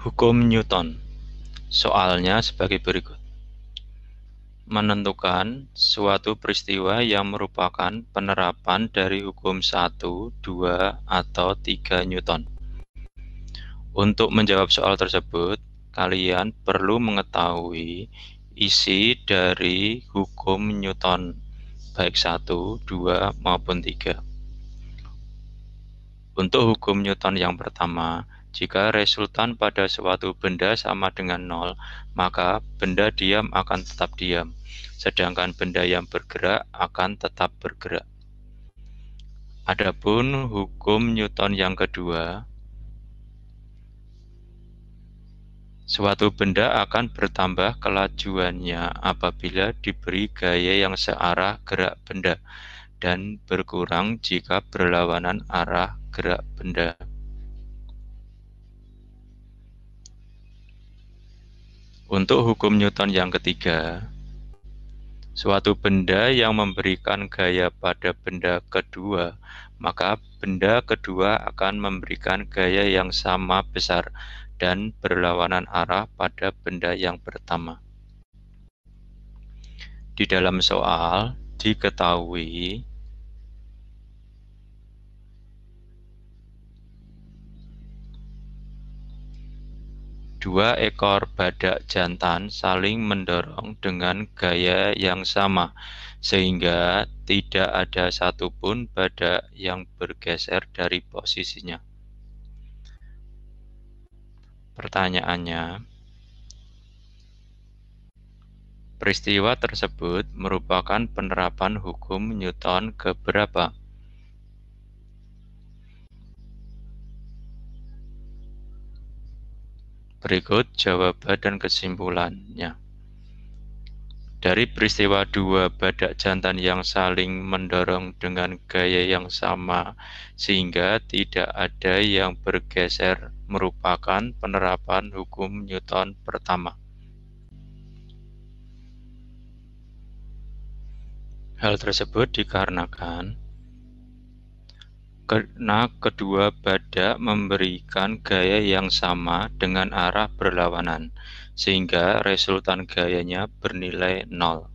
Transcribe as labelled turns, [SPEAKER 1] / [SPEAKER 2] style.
[SPEAKER 1] Hukum Newton. Soalnya sebagai berikut. Menentukan suatu peristiwa yang merupakan penerapan dari hukum 1, 2, atau 3 Newton. Untuk menjawab soal tersebut, kalian perlu mengetahui isi dari hukum Newton baik 1, 2 maupun 3. Untuk hukum Newton yang pertama, jika resultan pada suatu benda sama dengan nol, maka benda diam akan tetap diam, sedangkan benda yang bergerak akan tetap bergerak. Adapun hukum Newton yang kedua, Suatu benda akan bertambah kelajuannya apabila diberi gaya yang searah gerak benda dan berkurang jika berlawanan arah gerak benda. Untuk hukum Newton yang ketiga, suatu benda yang memberikan gaya pada benda kedua maka benda kedua akan memberikan gaya yang sama besar dan berlawanan arah pada benda yang pertama. Di dalam soal diketahui Dua ekor badak jantan saling mendorong dengan gaya yang sama, sehingga tidak ada satupun badak yang bergeser dari posisinya. Pertanyaannya, peristiwa tersebut merupakan penerapan hukum Newton ke berapa? Berikut jawaban dan kesimpulannya. Dari peristiwa dua badak jantan yang saling mendorong dengan gaya yang sama, sehingga tidak ada yang bergeser, merupakan penerapan hukum Newton pertama. Hal tersebut dikarenakan karena kedua badak memberikan gaya yang sama dengan arah berlawanan, sehingga resultan gayanya bernilai nol.